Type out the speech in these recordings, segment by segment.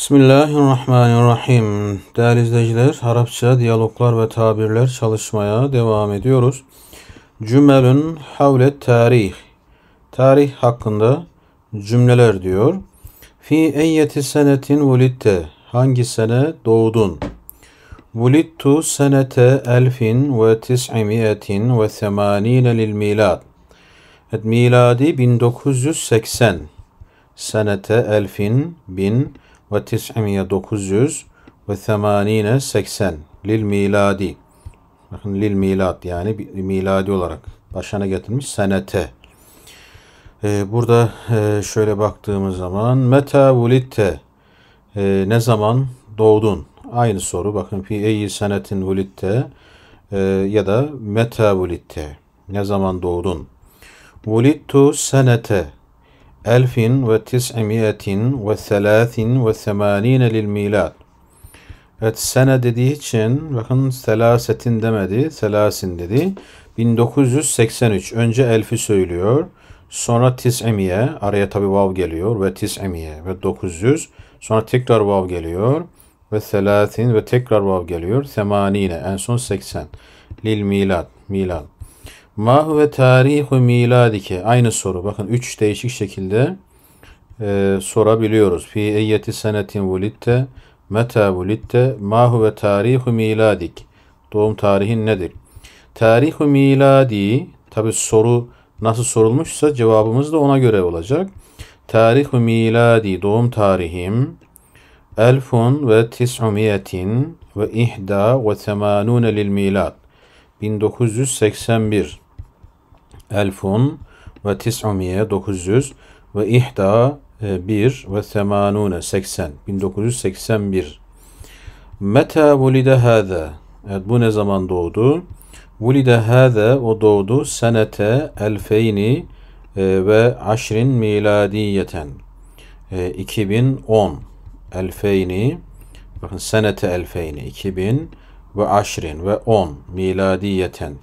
Bismillahirrahmanirrahim. Değerli izleyiciler, Arapça diyaloglar ve tabirler çalışmaya devam ediyoruz. Cümelün havlet tarih. Tarih hakkında cümleler diyor. Fi eyyeti senetin vulitte. Hangi sene doğdun? Vulittu senete elfin ve tis'imiyetin ve semanine lil milad. Et miladi 1980. Senete elfin bin ve tis'imiye 900 ve themanine 80 lil miladi. Bakın lil milat yani miladi olarak başına getirmiş senete. Ee, burada e, şöyle baktığımız zaman meta vulitte e, ne zaman doğdun? Aynı soru bakın fi eyyi senetin vulitte e, ya da meta vulitte ne zaman doğdun? Vulittu senete ألف ve وثلاث وثمانين للميلاد Evet sene dediği için bakın selasetin demedi, selasin dedi. 1983 önce elfi söylüyor. Sonra tis'emiye araya tabi vav geliyor ve tis'emiye ve 900 sonra tekrar vav geliyor ve selasin ve tekrar vav geliyor. Semanine en son 80 lil milad milad. Ma huve tarihu miladike. Aynı soru. Bakın üç değişik şekilde e, sorabiliyoruz. Fi eyyeti senetin vulitte, meta vulitte, ma huve tarihu miladik. Doğum tarihin nedir? Tarihu miladi, tabi soru nasıl sorulmuşsa cevabımız da ona göre olacak. Tarihu miladi, doğum tarihim, elfun ve tis'umiyetin ve ihda ve temanune lil milad. 1981 elfun ve tis'umiye 900 ve ihda 1 e, ve semanune 80 1981 Meta vulide hâze Evet bu ne zaman doğdu? Vulide hâze o doğdu senete elfeyni e, ve aşrin miladiyeten 2010 e, elfeyni bakın senete elfeyni 2000 ve aşrin ve 10 miladiyeten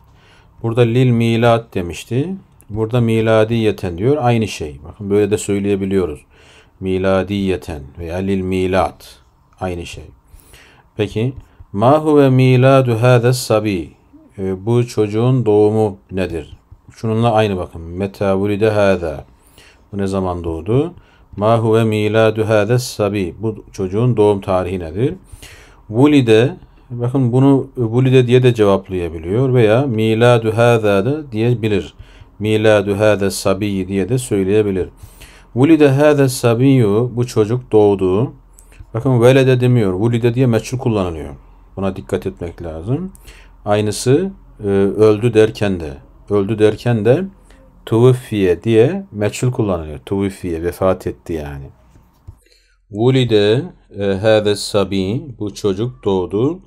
Burada lil milat demişti. Burada miladiyeten diyor. Aynı şey. Bakın böyle de söyleyebiliyoruz. Miladiyeten veya lil milat. Aynı şey. Peki ma huve miladu hades sabi. E, bu çocuğun doğumu nedir? Şununla aynı bakın. Meta vulide hada. Bu ne zaman doğdu? Ma huve miladu hades sabi. Bu çocuğun doğum tarihi nedir? Vulide Bakın bunu bulide diye de cevaplayabiliyor veya miladu hâzâ da diyebilir. Miladu hâzâ sabiyi diye de söyleyebilir. Vulide hâzâ sabiyu bu çocuk doğdu. Bakın velede demiyor. Vulide diye meçhul kullanılıyor. Buna dikkat etmek lazım. Aynısı e, öldü derken de öldü derken de tuvfiye diye meçhul kullanılıyor. Tuvfiye vefat etti yani. Vulide e, hâze sabi bu çocuk doğdu.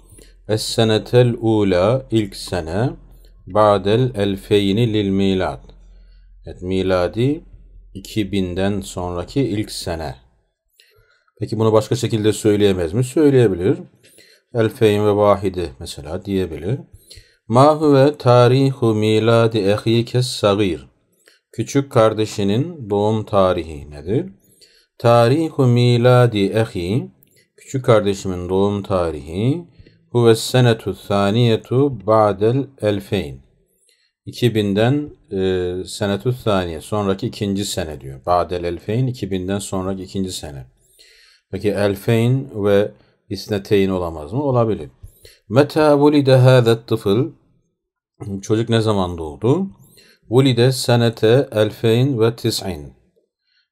Es-senetel ula ilk sene ba'del elfeyni lil milad. Evet, miladi 2000'den sonraki ilk sene. Peki bunu başka şekilde söyleyemez mi? Söyleyebilir. Elfeyn ve vahidi mesela diyebilir. Ma huve tarihu miladi ehike sagir. Küçük kardeşinin doğum tarihi nedir? Tarihu miladi ehi, küçük kardeşimin doğum tarihi Huve senetu saniyetu ba'del elfeyn. 2000'den e, senetü saniye, sonraki ikinci sene diyor. Ba'del elfeyn, 2000'den sonraki ikinci sene. Peki elfeyn ve isneteyn olamaz mı? Olabilir. Meta vulide hâzet tıfıl. Çocuk ne zaman doğdu? Vulide senete elfeyn ve tis'in.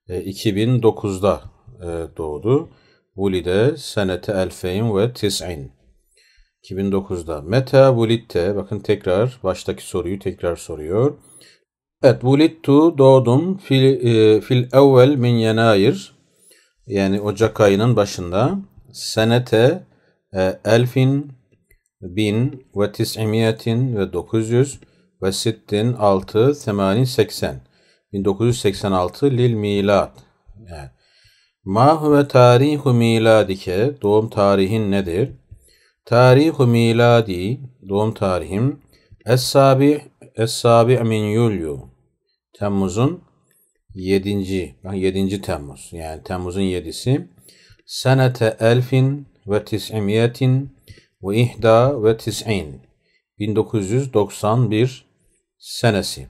E, 2009'da e, doğdu. Vulide senete elfeyn ve tis'in. 2009'da. Meta vulitte. Bakın tekrar baştaki soruyu tekrar soruyor. Evet vulittu doğdum fil, e, fil evvel min yenayir. Yani Ocak ayının başında. Senete e, elfin bin ve tis'imiyetin ve 900 ve sittin altı semanin seksen. 1986 lil milad. Yani, Ma huve tarihu miladike doğum tarihin nedir? Tarihu miladi doğum tarihim Es-Sabi Es-Sabi min Yulyu Temmuz'un 7. 7. Temmuz yani Temmuz'un 7'si senete elfin ve tis'imiyetin ve ihda ve tis'in 1991 senesi.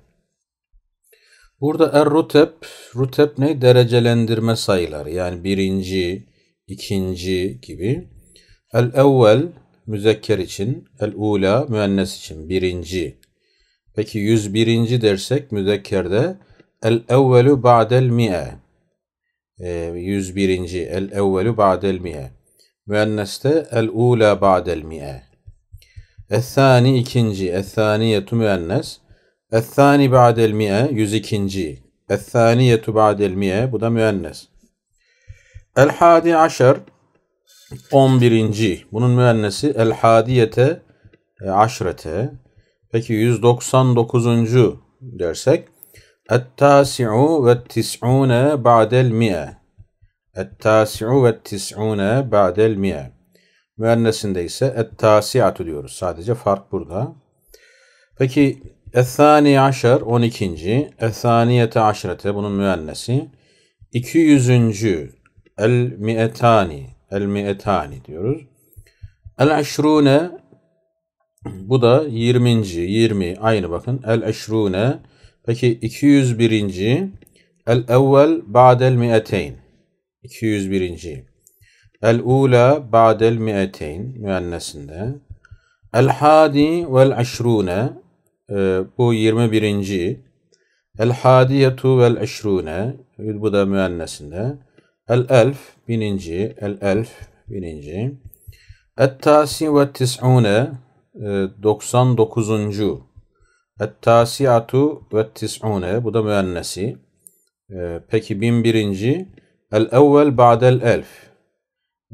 Burada er-rutep, rutep ne? Derecelendirme sayıları. Yani birinci, ikinci gibi. El-evvel, müzekker için, el ula müennes için birinci. Peki 101. dersek müzekkerde el evvelu ba'del mi'e. E, ee, 101. el evvelu ba'del mi'e. Müenneste el ula ba'del mi'e. Ethani ikinci. Ethaniyetu müennes. Ethani ba'del mi'e. 102. Ethaniyetu ba'del mi'e. Bu da müennes. El hadi aşer. 11. Bunun müennesi El Hadiyete e, Aşrete. Peki 199. dersek Et-tasi'u ve tis'une ba'del mi'e. Et-tasi'u ve tis'une ba'del mi'e. Müennesinde ise et-tasi'atu diyoruz. Sadece fark burada. Peki Ethani aşer 12. Ethaniyete aşrete bunun müennesi. 200. El mi'etani El mi'etani diyoruz. El eşrune bu da 20. 20 aynı bakın. El eşrune peki 201. El evvel ba'del mi'eteyn 201. El ula ba'del mi'eteyn müennesinde. El hadi vel eşrune e, bu 21. El hadiyetu vel eşrune bu da müennesinde. El-elf bininci, el-elf bininci. Et-tasi ve tis'une, 99. E, Et-tasiatu ve tis'une, bu da müennesi. E, peki bin birinci, el-evvel ba'del elf.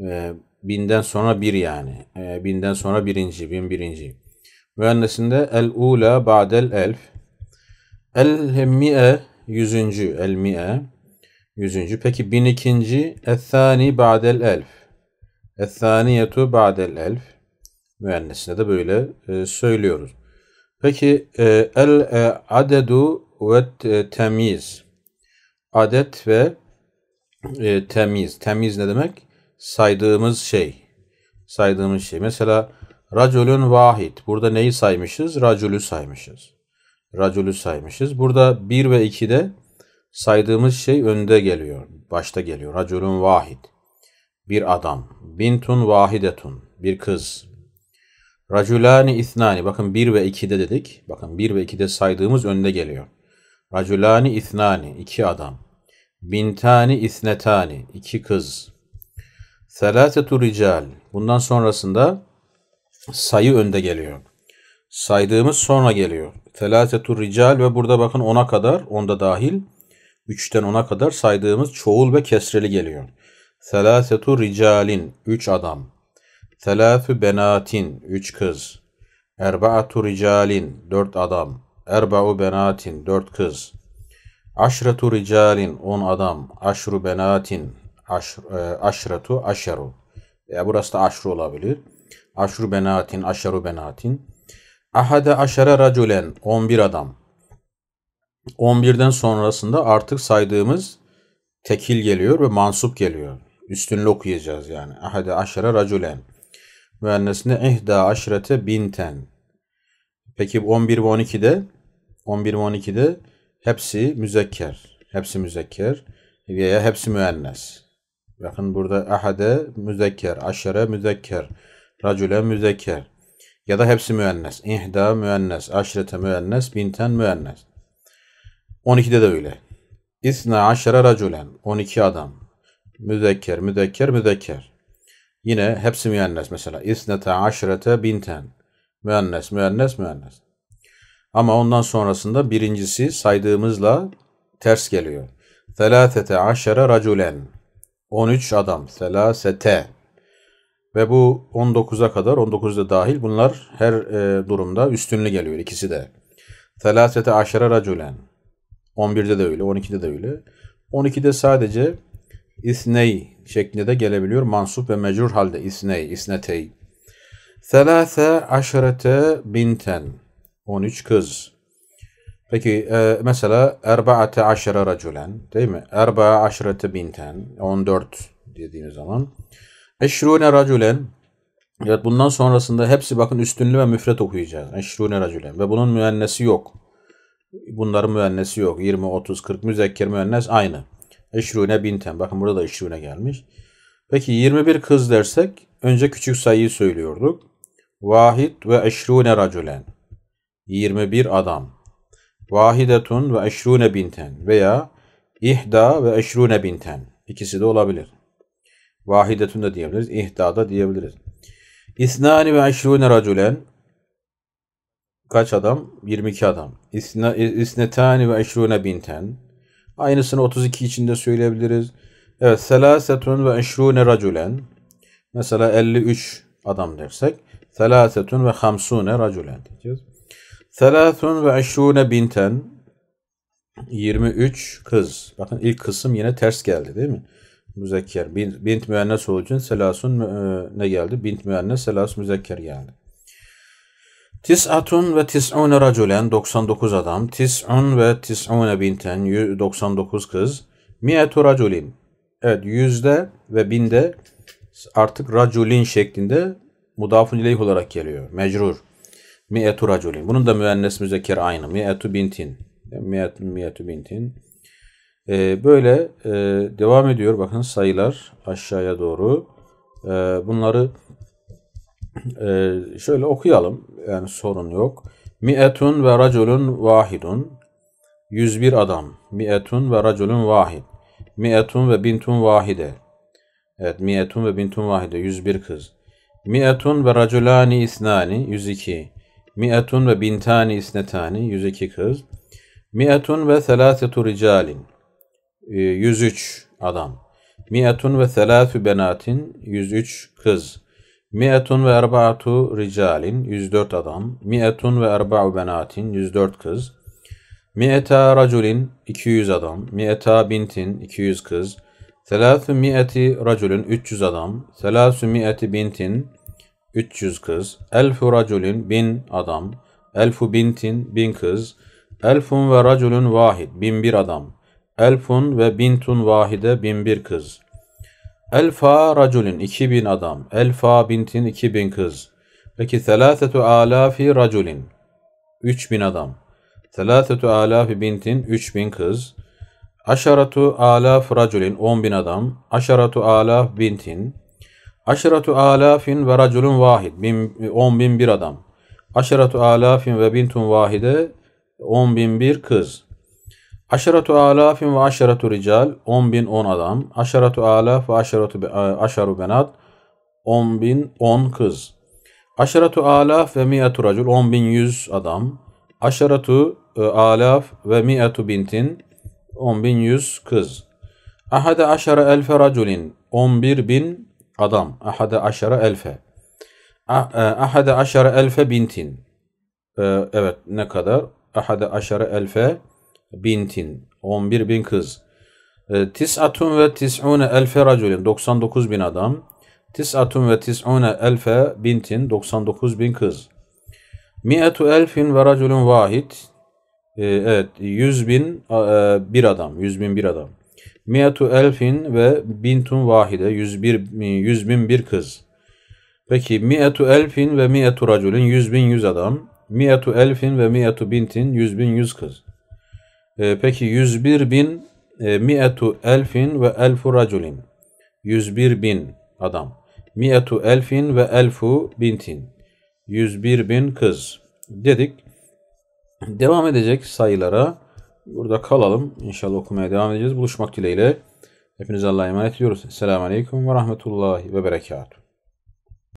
E, binden sonra bir yani. Binden sonra birinci, bin birinci. Müennesinde el-ula ba'del elf. El-mi'e, yüzüncü, el-mi'e. Yüzüncü. Peki bin ikinci. Ethani ba'del elf. Ethaniyetu ba'del elf. Müennesine de böyle e, söylüyoruz. Peki e, el e, adedu ve e, temiz. Adet ve e, temiz. Temiz ne demek? Saydığımız şey. Saydığımız şey. Mesela raculun vahid. Burada neyi saymışız? Raculu saymışız. Raculu saymışız. Burada 1 ve 2'de saydığımız şey önde geliyor, başta geliyor. Raculun vahid, bir adam. Bintun vahidetun, bir kız. Raculani ithnani, bakın 1 ve 2'de dedik. Bakın 1 ve 2'de saydığımız önde geliyor. Raculani ithnani, iki adam. Bintani ithnetani, iki kız. Selasetu rical, bundan sonrasında sayı önde geliyor. Saydığımız sonra geliyor. Selasetu rical ve burada bakın 10'a kadar, onda dahil 3'ten 10'a kadar saydığımız çoğul ve kesreli geliyor. Selasetu ricalin, 3 adam. Selafü benatin, 3 kız. Erbaatu ricalin, 4 adam. Erba'u benatin, 4 kız. Aşretu ricalin, 10 adam. Aşru benatin, aş, e, aşretu aşeru. Ya burası da aşru olabilir. Aşru benatin, aşeru benatin. Ahade aşere raculen, 11 adam. 11'den sonrasında artık saydığımız tekil geliyor ve mansup geliyor. Üstünlü okuyacağız yani. Ahade aşere raculen. Müennesinde ihda aşrete binten. Peki 11 ve 12'de 11 ve 12'de hepsi müzekker. Hepsi müzekker veya hepsi müennes. Bakın burada ahade müzekker, aşere müzekker, racule müzekker. Ya da hepsi müennes. İhda müennes, aşrete müennes, binten müennes. 12'de de öyle. İsne aşere raculen. 12 adam. Müzekker, müzekker, müzekker. Yine hepsi müennes mesela. İsnete aşirete binten. Müennes, müennes, müennes. Ama ondan sonrasında birincisi saydığımızla ters geliyor. Selasete aşere raculen. 13 adam. Selasete. Ve bu 19'a kadar, 19'da dahil bunlar her e, durumda üstünlü geliyor ikisi de. Selasete aşere raculen. 11'de de öyle, 12'de de öyle. 12'de sadece isney şeklinde de gelebiliyor. Mansup ve mecrur halde isney, isnetey. Selase aşrete binten. 13 kız. Peki e, mesela erbaate aşere raculen değil mi? Erba aşrete binten. 14 dediğimiz zaman. Eşrune raculen. Evet bundan sonrasında hepsi bakın üstünlü ve müfret okuyacağız. Eşrûne raculen. Ve bunun müennesi yok. Bunların müennesi yok. 20, 30, 40 müzekker müennes aynı. Eşrune binten. Bakın burada da eşrune gelmiş. Peki 21 kız dersek önce küçük sayıyı söylüyorduk. Vahid ve eşrune racülen. 21 adam. Vahidetun ve eşrune binten veya ihda ve eşrune binten. İkisi de olabilir. Vahidetun da diyebiliriz. İhda da diyebiliriz. İsnani ve eşrune racülen kaç adam? 22 adam. İsnetani ve eşrune binten. Aynısını 32 içinde söyleyebiliriz. Evet. Selasetun ve eşrune raculen. Mesela 53 adam dersek. Selasetun ve hamsune raculen diyeceğiz. Selasun ve eşrune binten. 23 kız. Bakın ilk kısım yine ters geldi değil mi? Müzekker. Bint, bint müennes olduğu için selasun e, ne geldi? Bint müennes, selas müzekker geldi. Tis'atun ve tis'une racülen 99 adam, tis'un ve tis'une binten 99 kız, mi'etu racülin. Evet yüzde ve binde artık racülin şeklinde mudafun ileyh olarak geliyor. Mecrur. Mi'etu racülin. Bunun da müennes müzekker aynı. Mi'etu bintin. Mi'etu, mi'etu bintin. Ee, böyle e, devam ediyor. Bakın sayılar aşağıya doğru. Ee, bunları ee, şöyle okuyalım. Yani sorun yok. Mi'etun ve raculun vahidun. 101 adam. Mi'etun ve raculun vahid. Mi'etun ve bintun vahide. Evet, mi'etun ve bintun vahide. 101 kız. Mi'etun ve raculani isnani. 102. Mi'etun ve bintani isnetani. 102 kız. Mi'etun ve selâsetu ricalin. 103 ee, adam. Mi'etun ve selâsü benatin. 103 kız. Mi'etun ve erba'atu ricalin 104 adam. Mi'etun ve erba'u benatin 104 kız. Mi'eta raculin 200 adam. Mi'eta bintin 200 kız. Selâsü mi'eti raculin 300 adam. Selâsü mi'eti bintin 300 kız. Elfu raculin 1000 adam. Elfu bintin 1000 kız. Elfun ve raculun vahid 1001 adam. Elfun ve bintun vahide 1001 kız. Elfa raculin 2000 adam. Elfa bintin 2000 kız. Peki selâsetu alafi raculin 3000 adam. Selâsetu alafi bintin 3000 kız. Aşaratu alaf raculin 10 bin adam. Aşaratu alaf bintin. Aşaratu alafin ve raculun vahid. Bin, bin bir adam. Aşaratu alafin ve bintun vahide 10 bin bir kız. Aşeratu alafin ve aşeratu rical. 10 bin 10 adam. Aşeratu alaf ve aşeratu be, aşaru benat. 10 bin 10 kız. Aşeratu alaf ve mi'atu racul. 10 bin 100 adam. Aşeratu e, alaf ve mi'atu bintin. 10 bin 100 kız. Ahade aşara elfe raculin. 11 bin adam. Ahade aşara elfe. E, Ahade aşara elfe bintin. E, evet ne kadar? Ahade aşara elfe bintin bintin 11 bin kız. E, tis'atun ve tis'une elfe raculin 99 bin adam. Tis'atun ve tis'une elfe bintin 99 bin kız. Mi'etu elfin ve raculun vahid. E, evet 100 bin e, bir adam. 100 bin bir adam. Mi'etu elfin ve bintun vahide 101 100 bin bir kız. Peki mi'etu elfin ve mi'etu raculun 100 bin 100 adam. Mi'etu elfin ve mi'etu bintin 100 bin 100 kız. E, peki 101 bin e, mi'etu elfin ve elfu raculin. 101 bin adam. Mi'etu elfin ve elfu bintin. 101 bin kız dedik. Devam edecek sayılara burada kalalım. İnşallah okumaya devam edeceğiz. Buluşmak dileğiyle. Hepinize Allah'a emanet ediyoruz. Selamun Aleyküm ve Rahmetullahi ve Berekatuhu.